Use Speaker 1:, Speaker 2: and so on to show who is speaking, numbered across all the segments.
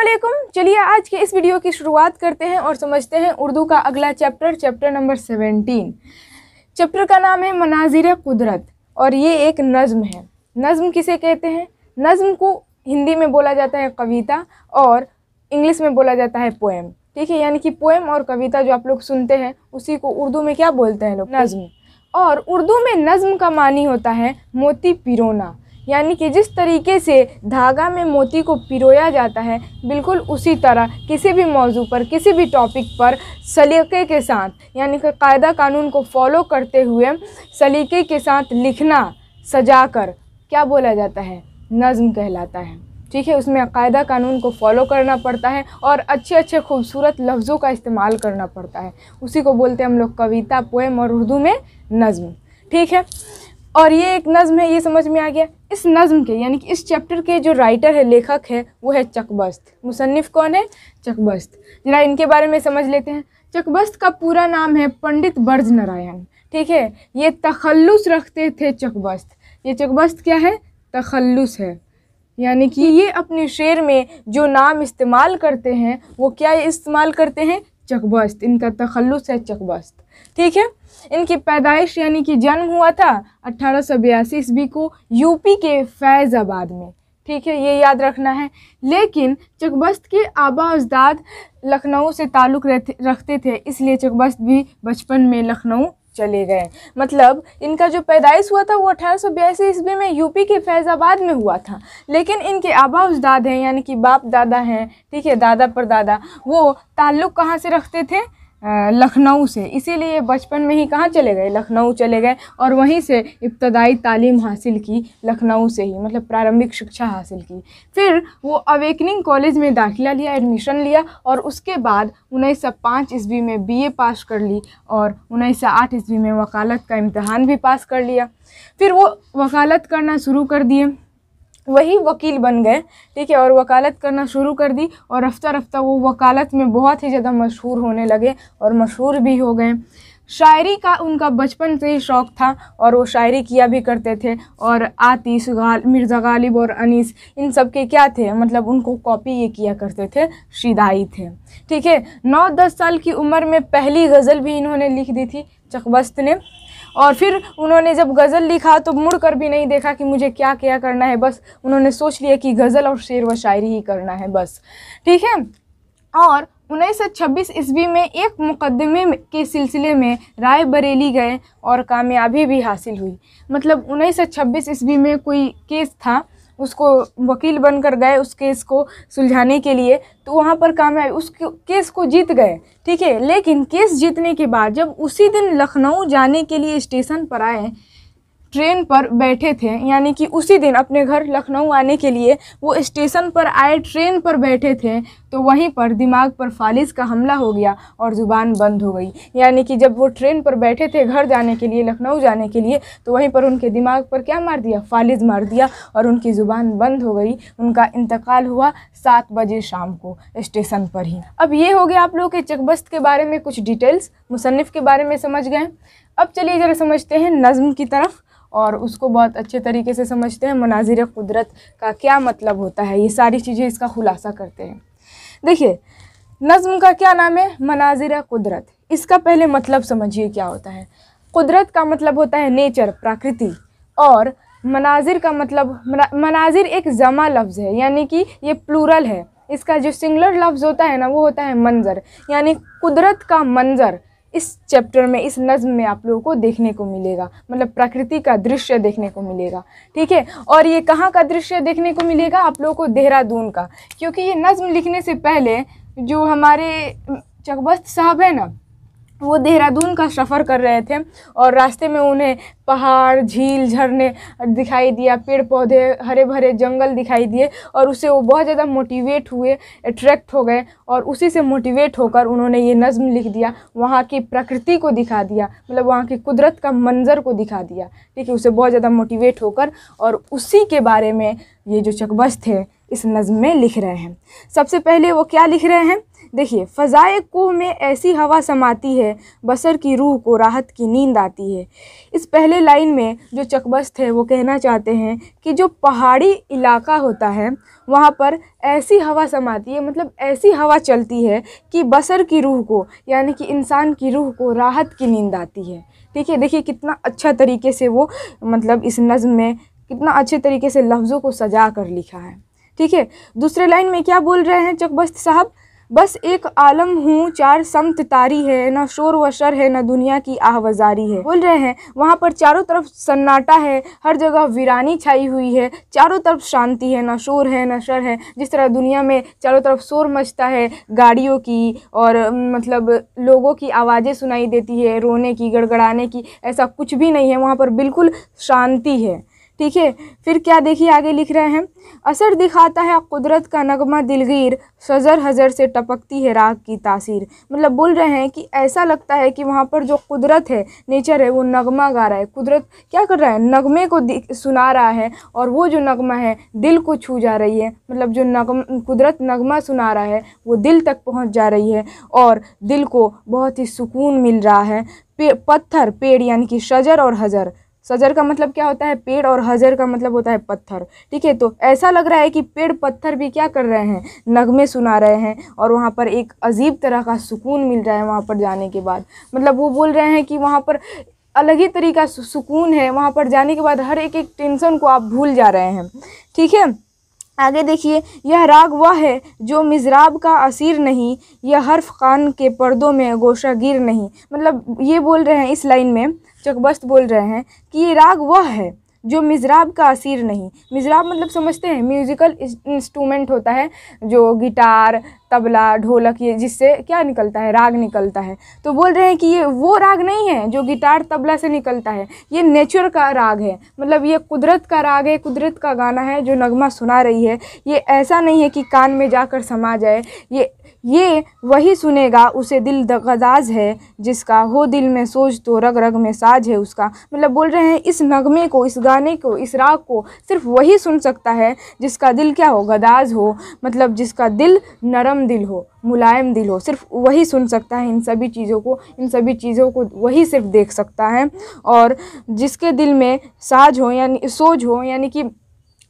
Speaker 1: असलकुम चलिए आज के इस वीडियो की शुरुआत करते हैं और समझते हैं उर्दू का अगला chapter chapter number seventeen chapter का नाम है मनाजिर कुदरत और ये एक नज़म है नज़म किसे कहते हैं नज़म को हिंदी में बोला जाता है कविता और इंग्लिश में बोला जाता है पोएम ठीक है यानी कि पोएम और कविता जो आप लोग सुनते हैं उसी को उर्दू में क्या बोलते हैं लोग नज़म और उर्दू में नज़म का मानी होता है मोती पिरोना यानी कि जिस तरीके से धागा में मोती को पिरोया जाता है बिल्कुल उसी तरह किसी भी मौजू पर किसी भी टॉपिक पर सलीके के साथ यानी कि कायदा कानून को फॉलो करते हुए सलीके के साथ लिखना सजा कर क्या बोला जाता है नज़म कहलाता है ठीक है उसमें कायदा कानून को फॉलो करना पड़ता है और अच्छे अच्छे खूबसूरत लफ्ज़ों का इस्तेमाल करना पड़ता है उसी को बोलते हैं हम लोग कविता पोएम और उर्दू में नज़म ठीक है और ये एक नज़म है ये समझ में आ गया इस नज़म के यानी कि इस चैप्टर के जो राइटर है लेखक है वो है चकबस्त मुसनफ़ कौन है चकबस्त जरा इनके बारे में समझ लेते हैं चकबस्त का पूरा नाम है पंडित बर्ज नारायण ठीक है ये तखल्लुस रखते थे चकबस्त ये चकबस्त क्या है तखल्लुस है यानी कि ये अपने शेर में जो नाम इस्तेमाल करते हैं वो क्या इस्तेमाल करते हैं चकबस्त इनका तखलुस है चकबस्त ठीक है इनकी पैदाइश यानी कि जन्म हुआ था अट्ठारह सौ बयासी ईस्वी को यूपी के फैज़ाबाद में ठीक है ये याद रखना है लेकिन चकबस्त के आबा अजदाद लखनऊ से ताल्लुक़ रखते थे इसलिए चकबस्त भी बचपन में लखनऊ चले गए मतलब इनका जो पैदाइश हुआ था वो अठारह सौ बयासी ईस्वी में यूपी के फैज़ाबाद में हुआ था लेकिन इनके आबा उजदाद हैं यानी कि बाप दादा हैं ठीक है दादा पर दादा वो ताल्लुक़ कहाँ से रखते थे लखनऊ से इसीलिए बचपन में ही कहाँ चले गए लखनऊ चले गए और वहीं से इब्तदाई तालीम हासिल की लखनऊ से ही मतलब प्रारंभिक शिक्षा हासिल की फिर वो अवेकनिंग कॉलेज में दाखिला लिया एडमिशन लिया और उसके बाद उन्नीस सौ पाँच ईस्वी में बीए पास कर ली और उन्नीस सौ आठ ईस्वी में वकालत का इम्तहान भी पास कर लिया फिर वो वकालत करना शुरू कर दिए वही वकील बन गए ठीक है और वकालत करना शुरू कर दी और रफ्ता रफ्ता वो वकालत में बहुत ही ज़्यादा मशहूर होने लगे और मशहूर भी हो गए शायरी का उनका बचपन से ही शौक़ था और वो शायरी किया भी करते थे और आतिश गाल मिर्ज़ा गालिब और अनीस इन सब के क्या थे मतलब उनको कॉपी ये किया करते थे शिदाई थे ठीक है नौ दस साल की उम्र में पहली गज़ल भी इन्होंने लिख दी थी चकबस्त ने और फिर उन्होंने जब गज़ल लिखा तो मुड़ कर भी नहीं देखा कि मुझे क्या क्या करना है बस उन्होंने सोच लिया कि गज़ल और शेर व शायरी ही करना है बस ठीक है और उन्नीस सौ छब्बीस ईस्वी में एक मुकदमे के सिलसिले में राय बरेली गए और कामयाबी भी हासिल हुई मतलब उन्नीस सौ छब्बीस ईस्वी में कोई केस था उसको वकील बनकर गए उस केस को सुलझाने के लिए तो वहाँ पर कामयाब उस केस को जीत गए ठीक है लेकिन केस जीतने के बाद जब उसी दिन लखनऊ जाने के लिए स्टेशन पर आए ट्रेन पर बैठे थे यानी कि उसी दिन अपने घर लखनऊ आने के लिए वो स्टेशन पर आए ट्रेन पर बैठे थे तो वहीं पर दिमाग पर फालिज का हमला हो गया और ज़ुबान बंद हो गई यानी कि जब वो ट्रेन पर बैठे थे घर जाने के लिए लखनऊ जाने के लिए तो वहीं पर उनके दिमाग पर क्या मार दिया फालिज मार दिया और उनकी ज़ुबान बंद हो गई उनका इंतकाल हुआ सात बजे शाम को स्टेशन पर ही अब ये हो गया आप लोगों के चकबस्त के बारे में कुछ डिटेल्स मुसनफ़ के बारे में समझ गए अब चलिए ज़रा समझते हैं नज़म की तरफ़ और उसको बहुत अच्छे तरीके से समझते हैं मनाजिर कुदरत का क्या मतलब होता है ये सारी चीज़ें इसका खुलासा करते हैं देखिए नज़म का क्या नाम है मनाजिर कुदरत इसका पहले मतलब समझिए क्या होता है कुदरत का मतलब होता है नेचर प्राकृति और मनाजिर का मतलब मना, मनाजिर एक जमा लफ्ज़ है यानी कि ये प्लूरल है इसका जो सिंगलर लफ्ज़ होता है ना वो होता है मंज़र यानी कुदरत का मंज़र इस चैप्टर में इस नज़्म में आप लोगों को देखने को मिलेगा मतलब प्रकृति का दृश्य देखने को मिलेगा ठीक है और ये कहाँ का दृश्य देखने को मिलेगा आप लोगों को देहरादून का क्योंकि ये नज़म लिखने से पहले जो हमारे चकबस्त साहब है ना वो देहरादून का सफ़र कर रहे थे और रास्ते में उन्हें पहाड़ झील झरने दिखाई दिया पेड़ पौधे हरे भरे जंगल दिखाई दिए और उसे वो बहुत ज़्यादा मोटिवेट हुए अट्रैक्ट हो गए और उसी से मोटिवेट होकर उन्होंने ये नज़म लिख दिया वहाँ की प्रकृति को दिखा दिया मतलब वहाँ की कुदरत का मंजर को दिखा दिया ठीक है उसे बहुत ज़्यादा मोटिवेट होकर और उसी के बारे में ये जो चकबस थे इस नज़म में लिख रहे हैं सबसे पहले वो क्या लिख रहे हैं देखिए फ़ज़ाए कोह में ऐसी हवा समाती है बसर की रूह को राहत की नींद आती है इस पहले लाइन में जो चकबस थे वो कहना चाहते हैं कि जो पहाड़ी इलाका होता है वहाँ पर ऐसी हवा समाती है मतलब ऐसी हवा चलती है कि बसर की रूह को यानी कि इंसान की रूह को राहत की नींद आती है ठीक है देखिए कितना अच्छा तरीके से वो मतलब इस नज़म में कितना अच्छे तरीके से लफ्ज़ों को सजा कर लिखा है ठीक है दूसरे लाइन में क्या बोल रहे हैं चकबस्त साहब बस एक आलम हूँ चार समत तारी है ना शोर व शर है ना दुनिया की आहवाज़ारी है बोल रहे हैं वहाँ पर चारों तरफ सन्नाटा है हर जगह वीरानी छाई हुई है चारों तरफ शांति है ना शोर है ना शर है जिस तरह दुनिया में चारों तरफ शोर मचता है गाड़ियों की और मतलब लोगों की आवाज़ें सुनाई देती है रोने की गड़गड़ाने की ऐसा कुछ भी नहीं है वहाँ पर बिल्कुल शांति है ठीक है फिर क्या देखिए आगे लिख रहे हैं असर दिखाता है कुदरत का नगमा दिलगीर शजर हजर से टपकती है राग की तासीर मतलब बोल रहे हैं कि ऐसा लगता है कि वहाँ पर जो कुदरत है नेचर है वो नगमा गा रहा है कुदरत क्या कर रहा है नगमे को सुना रहा है और वो जो नगमा है दिल को छू जा रही है मतलब जो नगम कुदरत नगमा सुना रहा है वो दिल तक पहुँच जा रही है और दिल को बहुत ही सुकून मिल रहा है पे, पत्थर पेड़ यानी कि शजर और हजर सजर का मतलब क्या होता है पेड़ और हजर का मतलब होता है पत्थर ठीक है तो ऐसा लग रहा है कि पेड़ पत्थर भी क्या कर रहे हैं नगमे सुना रहे हैं और वहाँ पर एक अजीब तरह का सुकून मिल रहा है वहाँ पर जाने के बाद मतलब वो बोल रहे हैं कि वहाँ पर अलग ही तरीका सुकून है वहाँ पर जाने के बाद हर एक एक टेंशन को आप भूल जा रहे हैं ठीक है आगे देखिए यह राग वह है जो मिजराब का असीर नहीं यह हर्फ खान के पर्दों में गोशागिर नहीं मतलब ये बोल रहे हैं इस लाइन में चकबस्त बोल रहे हैं कि ये राग वह है जो मिजराब का असीर नहीं मिजराब मतलब समझते हैं म्यूज़िकल इंस्ट्रूमेंट होता है जो गिटार तबला ढोलक ये जिससे क्या निकलता है राग निकलता है तो बोल रहे हैं कि ये वो राग नहीं है जो गिटार तबला से निकलता है ये नेचर का राग है मतलब ये कुदरत का राग है कुदरत का गाना है जो नगमा सुना रही है ये ऐसा नहीं है कि कान में जाकर समा जाए ये ये वही सुनेगा उसे दिल दगदाज है जिसका हो दिल में सोच तो रग रग में साज है उसका मतलब बोल रहे हैं इस नगमे को इस गाने को इस राग को सिर्फ वही सुन सकता है जिसका दिल क्या हो गदाज हो मतलब जिसका दिल नरम दिल हो मुलायम दिल हो सिर्फ वही सुन सकता है इन सभी चीज़ों को इन सभी चीज़ों को वही सिर्फ देख सकता है और जिसके दिल में साज हो यानी सोज हो यानी कि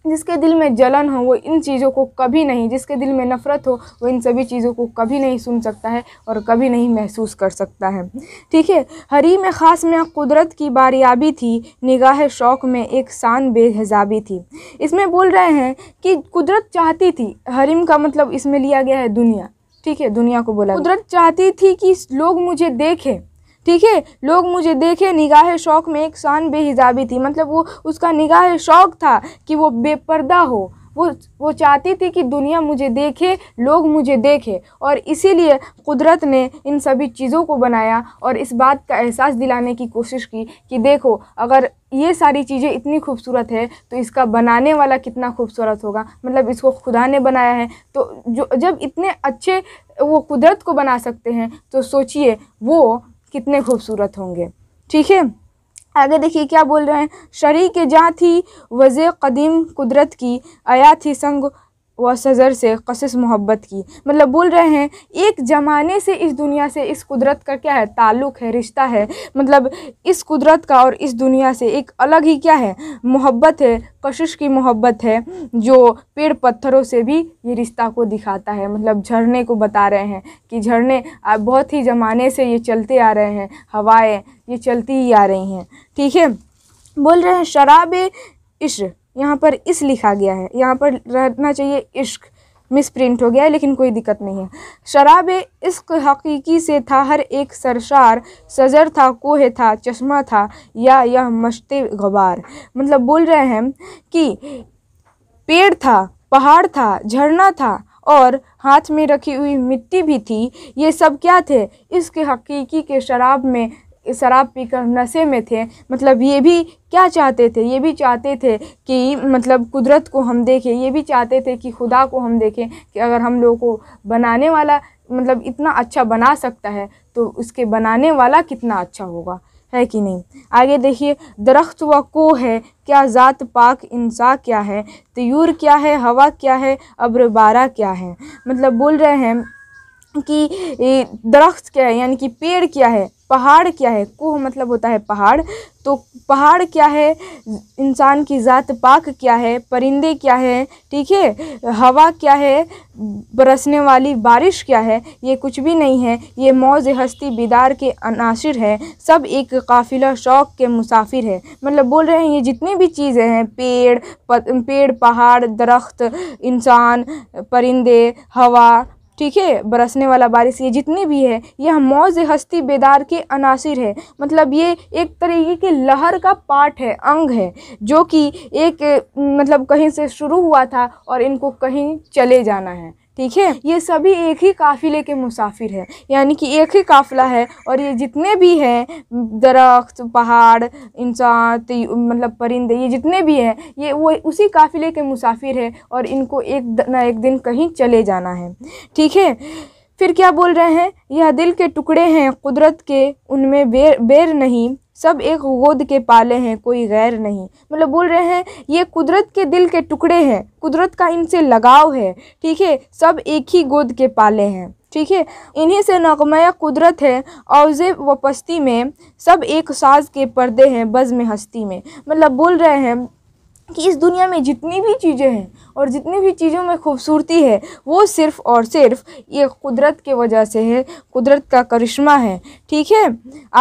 Speaker 1: जिसके दिल में जलन हो वो इन चीज़ों को कभी नहीं जिसके दिल में नफ़रत हो वो इन सभी चीज़ों को कभी नहीं सुन सकता है और कभी नहीं महसूस कर सकता है ठीक है हरी में ख़ास में कुदरत की बारियाबी थी निगाह शौक़ में एक शान बेहजाबी थी इसमें बोल रहे हैं कि कुदरत चाहती थी हरीम का मतलब इसमें लिया गया है दुनिया ठीक है दुनिया को बोला कुदरत चाहती थी कि लोग मुझे देखें ठीक है लोग मुझे देखे निगाह शौक में एक शान बेहिजाबी थी मतलब वो उसका निगाह शौक था कि वो बेपर्दा हो वो वो चाहती थी कि दुनिया मुझे देखे लोग मुझे देखे और इसीलिए कुदरत ने इन सभी चीज़ों को बनाया और इस बात का एहसास दिलाने की कोशिश की कि देखो अगर ये सारी चीज़ें इतनी खूबसूरत है तो इसका बनाने वाला कितना खूबसूरत होगा मतलब इसको खुदा ने बनाया है तो जो जब इतने अच्छे वो कुदरत को बना सकते हैं तो सोचिए वो कितने खूबसूरत होंगे ठीक है आगे देखिए क्या बोल रहे हैं शरी के जहाँ थी वज़ कदीम कुदरत की आया थी संग व सज़र से कशिश मोहब्बत की मतलब बोल रहे हैं एक ज़माने से इस दुनिया से इस कुदरत का क्या है ताल्लुक़ है रिश्ता है मतलब इस कुदरत का और इस दुनिया से एक अलग ही क्या है मोहब्बत है कशिश की मोहब्बत है जो पेड़ पत्थरों से भी ये रिश्ता को दिखाता है मतलब झरने को बता रहे हैं कि झरने बहुत ही ज़माने से ये चलते आ रहे हैं हवाएँ ये चलती ही आ रही हैं ठीक है बोल रहे हैं शराब इश्र यहाँ पर इस लिखा गया है यहाँ पर रहना चाहिए इश्क मिस प्रिंट हो गया है लेकिन कोई दिक्कत नहीं है शराब इश्क हकीकी से था हर एक सरशार सजर था कोहे था चश्मा था या यह मशते गबार मतलब बोल रहे हैं कि पेड़ था पहाड़ था झरना था और हाथ में रखी हुई मिट्टी भी थी ये सब क्या थे इसके हकीकी के शराब में शराब पीकर नशे में थे मतलब ये भी क्या चाहते थे ये भी चाहते थे कि मतलब कुदरत को हम देखें ये भी चाहते थे कि खुदा को हम देखें कि अगर हम लोगों को बनाने वाला मतलब इतना अच्छा बना सकता है तो उसके बनाने वाला कितना अच्छा होगा है कि नहीं आगे देखिए दरख्त व को है क्या ज़ात पाक इंसा क्या है तयूर क्या है हवा क्या है अब्र बारा क्या है मतलब बोल रहे हैं कि दरख्त क्या है यानी कि पेड़ क्या है पहाड़ क्या है कोह मतलब होता है पहाड़ तो पहाड़ क्या है इंसान की ज़ात पाक क्या है परिंदे क्या है ठीक है हवा क्या है बरसने वाली बारिश क्या है ये कुछ भी नहीं है ये मौज हस्ती बिदार के अनासर है सब एक काफिला शौक के मुसाफिर है मतलब बोल रहे हैं ये जितनी भी चीज़ें हैं पेड़ पेड़ पहाड़ दरख्त इंसान परिंदे हवा ठीक है बरसने वाला बारिश ये जितनी भी है यह मौज हस्ती बेदार के अनासिर है मतलब ये एक तरीके की लहर का पार्ट है अंग है जो कि एक मतलब कहीं से शुरू हुआ था और इनको कहीं चले जाना है ठीक है ये सभी एक ही काफ़िले के मुसाफिर हैं यानी कि एक ही काफ़िला है और ये जितने भी हैं दरख्त पहाड़ इंसान मतलब परिंदे ये जितने भी हैं ये वो उसी काफ़िले के मुसाफिर है और इनको एक ना एक दिन कहीं चले जाना है ठीक है फिर क्या बोल रहे हैं यह दिल के टुकड़े हैं कुदरत के उनमें बेर बेर नहीं सब एक गोद के पाले हैं कोई गैर नहीं मतलब बोल रहे हैं ये कुदरत के दिल के टुकड़े हैं कुदरत का इनसे लगाव है ठीक है सब एक ही गोद के पाले हैं ठीक है इन्हीं से नगमया कुदरत है औजे व पस्ती में सब एक साज के पर्दे हैं बज़ में हस्ती में मतलब बोल रहे हैं कि इस दुनिया में जितनी भी चीज़ें हैं और जितनी भी चीज़ों में खूबसूरती है वो सिर्फ़ और सिर्फ ये कुदरत के वजह से है कुदरत का करिश्मा है ठीक है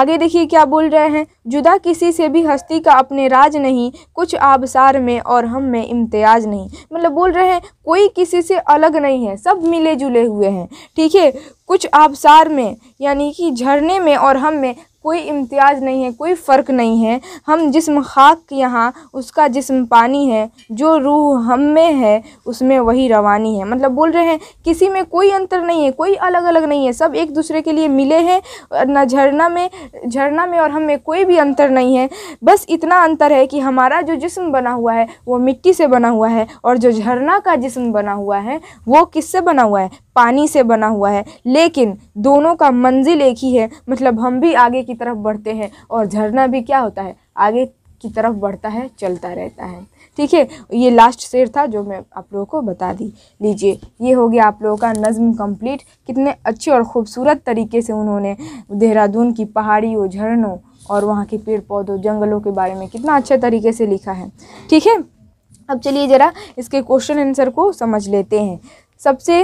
Speaker 1: आगे देखिए क्या बोल रहे हैं जुदा किसी से भी हस्ती का अपने राज नहीं कुछ आबसार में और हम में इम्तियाज नहीं मतलब बोल रहे हैं कोई किसी से अलग नहीं है सब मिले जुले हुए हैं ठीक है कुछ आबसार में यानी कि झरने में और हम में कोई इम्तियाज़ नहीं है कोई फ़र्क नहीं है हम जिसम खाक यहाँ उसका जिसम पानी है जो रूह हम में है उसमें वही रवानी है मतलब बोल रहे हैं किसी में कोई अंतर नहीं है कोई अलग अलग नहीं है सब एक दूसरे के लिए मिले हैं न झरना में झरना में और हम में कोई भी अंतर नहीं है बस इतना अंतर है कि हमारा जो जिसम बना हुआ है वो मिट्टी से बना हुआ है और जो झरना का जिसम बना हुआ है वो किससे बना हुआ है पानी से बना हुआ है लेकिन दोनों का मंजिल एक ही है मतलब हम भी आगे की तरफ बढ़ते हैं और झरना भी क्या होता है आगे की तरफ बढ़ता है चलता रहता है ठीक है ये लास्ट शेर था जो मैं आप लोगों को बता दी लीजिए ये हो गया आप लोगों का नज़म कंप्लीट कितने अच्छे और ख़ूबसूरत तरीके से उन्होंने देहरादून की पहाड़ियों झरनों और वहाँ के पेड़ पौधों जंगलों के बारे में कितना अच्छे तरीके से लिखा है ठीक है अब चलिए ज़रा इसके क्वेश्चन आंसर को समझ लेते हैं सबसे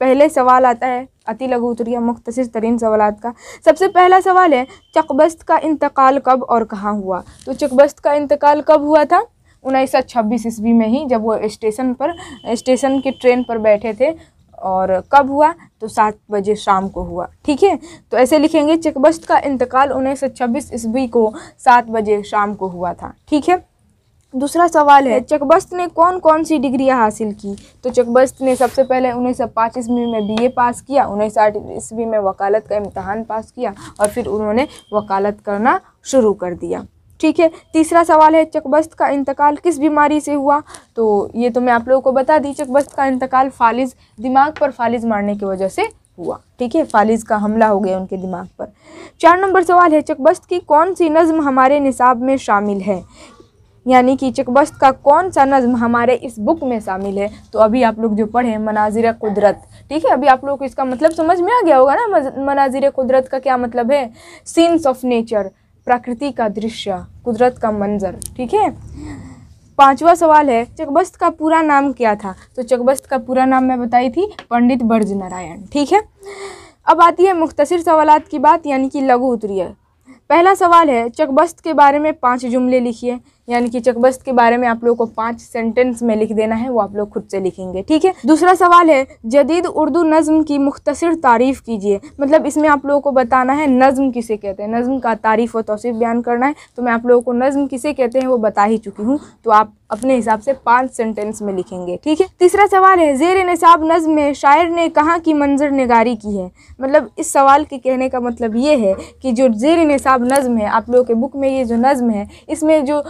Speaker 1: पहले सवाल आता है अति लघु उत्तरीय मुख्तर तरीन सवाल का सबसे पहला सवाल है चकबस्त का इंतकाल कब और कहाँ हुआ तो चकबस्त का इंतकाल कब हुआ था उन्नीस सौ छब्बीस ईस्वी में ही जब वो स्टेशन पर स्टेशन की ट्रेन पर बैठे थे और कब हुआ तो सात बजे शाम को हुआ ठीक है तो ऐसे लिखेंगे चकबस्त का इंतकाल उन्नीस सौ छब्बीस ईस्वी को सात बजे शाम को हुआ था ठीक है दूसरा सवाल है तो चकबस्त ने कौन कौन सी डिग्रियां हासिल की तो चकबस्त ने सबसे पहले उन्नीस सौ पाँच ईस्वी में बीए पास किया उन्नीस सौ आठ ईस्वी में वकालत का इम्तहान पास किया और फिर उन्होंने वकालत करना शुरू कर दिया ठीक है तीसरा सवाल है चकबस्त का इंतकाल किस बीमारी से हुआ तो ये तो मैं आप लोगों को बता दी चकबस्त का इंतकाल फालिज दिमाग पर फालिज मारने की वजह से हुआ ठीक है फालिज का हमला हो गया उनके दिमाग पर चार नंबर सवाल है चकबस्त की कौन सी नज़म हमारे निसाब में शामिल है यानी कि चकबस्त का कौन सा नज़म हमारे इस बुक में शामिल है तो अभी आप लोग जो पढ़े मनाजिर कुदरत ठीक है अभी आप लोग को इसका मतलब समझ में आ गया होगा ना मनाजिर कुदरत का क्या मतलब है सीन्स ऑफ नेचर प्रकृति का दृश्य कुदरत का मंजर ठीक है पांचवा सवाल है चकबस्त का पूरा नाम क्या था तो चकबस्त का पूरा नाम मैं बताई थी पंडित ब्रज नारायण ठीक है अब आती है मुख्तसर सवाल की बात यानी कि लघु उत्तरीय पहला सवाल है चकबस्त के बारे में पाँच जुमले लिखिए यानी कि चकबस्त के बारे में आप लोगों को पाँच सेंटेंस में लिख देना है वो आप लोग खुद से लिखेंगे ठीक है दूसरा सवाल है जदीद उर्दू नज़म की मुख्तर तारीफ़ कीजिए मतलब इसमें आप लोगों को बताना है नज़म किसे कहते हैं नज़म का तारीफ़ और तोसीफ़ बयान करना है तो मैं आप लोगों को नज़म किसे कहते हैं वो बता ही चुकी हूँ तो आप अपने हिसाब से पाँच सेंटेंस में लिखेंगे ठीक है तीसरा सवाल है जेर नसाब नज़म में शायर ने कहाँ की मंजर नगारी की है मतलब इस सवाल के कहने का मतलब ये है कि जो जेर नसाब नज़म है आप लोगों के बुक में ये जो नज़म है इसमें जो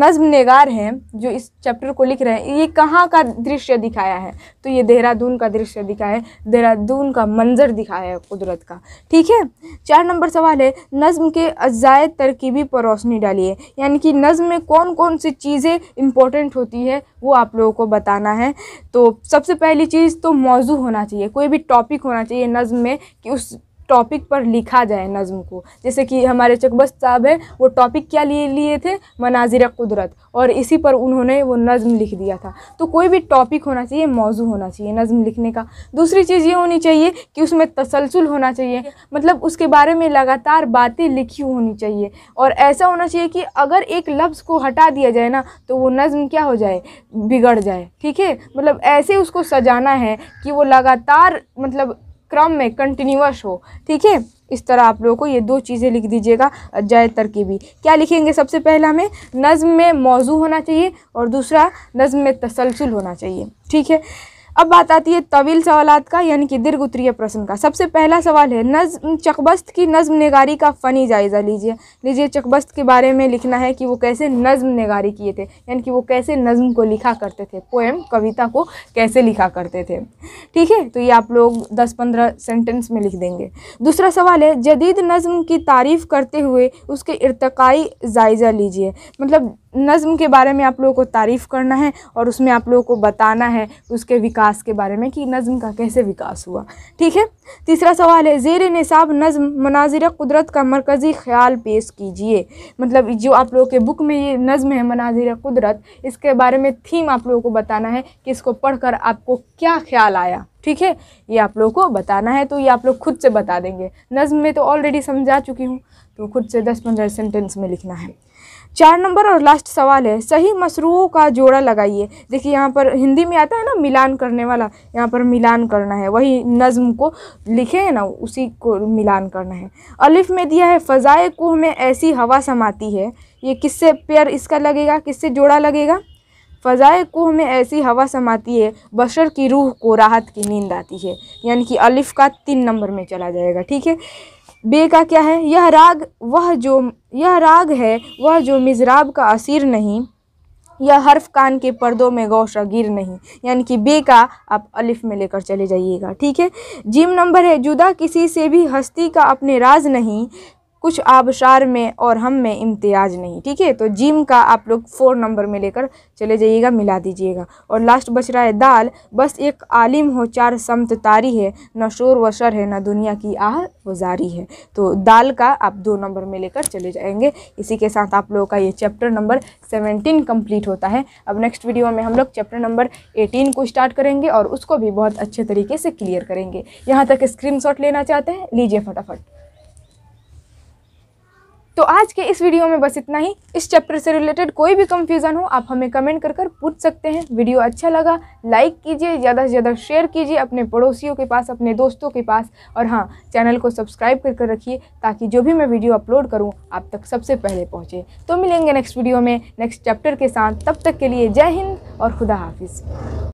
Speaker 1: नज्म नगार हैं जो इस चैप्टर को लिख रहे हैं ये कहाँ का दृश्य दिखाया है तो ये देहरादून का दृश्य दिखाया है देहरादून का मंजर दिखाया है कुदरत का ठीक है चार नंबर सवाल है नज़म के अज्जाय तरकीबी पर रोशनी डालिए यानी कि नज़म में कौन कौन सी चीज़ें इंपॉर्टेंट होती है वो आप लोगों को बताना है तो सबसे पहली चीज़ तो मौजू होना चाहिए कोई भी टॉपिक होना चाहिए नज्म में कि उस टॉपिक पर लिखा जाए नज़म को जैसे कि हमारे चकबस्त साहब हैं वो टॉपिक क्या लिए लिए थे मनाजिर कुदरत और इसी पर उन्होंने वो नज़म लिख दिया था तो कोई भी टॉपिक होना चाहिए मौजू होना चाहिए नज़म लिखने का दूसरी चीज़ ये होनी चाहिए कि उसमें तसलसल होना चाहिए मतलब उसके बारे में लगातार बातें लिखी होनी चाहिए और ऐसा होना चाहिए कि अगर एक लफ्ज़ को हटा दिया जाए ना तो वो नज़म क्या हो जाए बिगड़ जाए ठीक है मतलब ऐसे उसको सजाना है कि वो लगातार मतलब क्रम में कंटिन्यूस हो ठीक है इस तरह आप लोगों को ये दो चीज़ें लिख दीजिएगा जाय तरकीबी क्या लिखेंगे सबसे पहला हमें नज़म में मौजू होना चाहिए और दूसरा नज़म में तसलसल होना चाहिए ठीक है अब बात आती है तवील सवाल का यानी कि दीर्घ उत्तरीय प्रश्न का सबसे पहला सवाल है नज्म चकबस्त की नज्म नगारी का फ़नी जायज़ा लीजिए लीजिए चकबस्त के बारे में लिखना है कि वो कैसे नज्म नगारी किए थे यानी कि वो कैसे नज्म को लिखा करते थे पोएम कविता को कैसे लिखा करते थे ठीक है तो ये आप लोग दस पंद्रह सेंटेंस में लिख देंगे दूसरा सवाल है जदीद नज़म की तारीफ़ करते हुए उसके इरतकाई जायज़ा लीजिए मतलब नज़म के बारे में आप लोगों को तारीफ़ करना है और उसमें आप लोगों को बताना है उसके विकास के बारे में कि नज़म का कैसे विकास हुआ ठीक है तीसरा सवाल है जेर निसाब नज़म मनाजिर कुदरत का मरकज़ी ख्याल पेश कीजिए मतलब जो आप लोगों के बुक में ये नज़म है मनाजिर कुदरत इसके बारे में थीम आप लोगों को बताना है कि इसको कर आपको क्या ख्याल आया ठीक है ये आप लोगों को बताना है तो ये आप लोग खुद से बता देंगे नज़म में तो ऑलरेडी समझा चुकी हूँ तो खुद से दस पंद्रह सेंटेंस में लिखना है चार नंबर और लास्ट सवाल है सही मसरूओं का जोड़ा लगाइए देखिए यहाँ पर हिंदी में आता है ना मिलान करने वाला यहाँ पर मिलान करना है वही नज़म को लिखे हैं ना उसी को मिलान करना है अलिफ में दिया है फ़ज़ाए कोह में ऐसी हवा समाती है ये किससे पेयर इसका लगेगा किससे जोड़ा लगेगा फ़जाए कोह में ऐसी हवा समाती है बशर की रूह को राहत की नींद आती है यानी कि अलिफ़ का तीन नंबर में चला जाएगा ठीक है बे का क्या है यह राग वह जो यह राग है वह जो मिजराब का असीर नहीं यह हर्फ कान के पर्दों में गौशागिर नहीं यानी कि बे का आप अलिफ में लेकर चले जाइएगा ठीक है जिम नंबर है जुदा किसी से भी हस्ती का अपने राज नहीं कुछ आबशार में और हम में इम्तियाज नहीं ठीक है तो जिम का आप लोग फोर नंबर में लेकर चले जाइएगा मिला दीजिएगा और लास्ट बच रहा है दाल बस एक आलिम हो चार समत तारी है न शोर व शर है ना दुनिया की आह गुजारी है तो दाल का आप दो नंबर में लेकर चले जाएंगे इसी के साथ आप लोगों का ये चैप्टर नंबर सेवेंटीन कम्प्लीट होता है अब नेक्स्ट वीडियो में हम लोग चैप्टर नंबर एटीन को स्टार्ट करेंगे और उसको भी बहुत अच्छे तरीके से क्लियर करेंगे यहाँ तक स्क्रीन लेना चाहते हैं लीजिए फटाफट तो आज के इस वीडियो में बस इतना ही इस चैप्टर से रिलेटेड कोई भी कंफ्यूजन हो आप हमें कमेंट कर कर पूछ सकते हैं वीडियो अच्छा लगा लाइक कीजिए ज़्यादा से ज़्यादा शेयर कीजिए अपने पड़ोसियों के पास अपने दोस्तों के पास और हाँ चैनल को सब्सक्राइब कर कर रखिए ताकि जो भी मैं वीडियो अपलोड करूँ आप तक सबसे पहले पहुँचे तो मिलेंगे नेक्स्ट वीडियो में नेक्स्ट चैप्टर के साथ तब तक के लिए जय हिंद और खुदा हाफिज़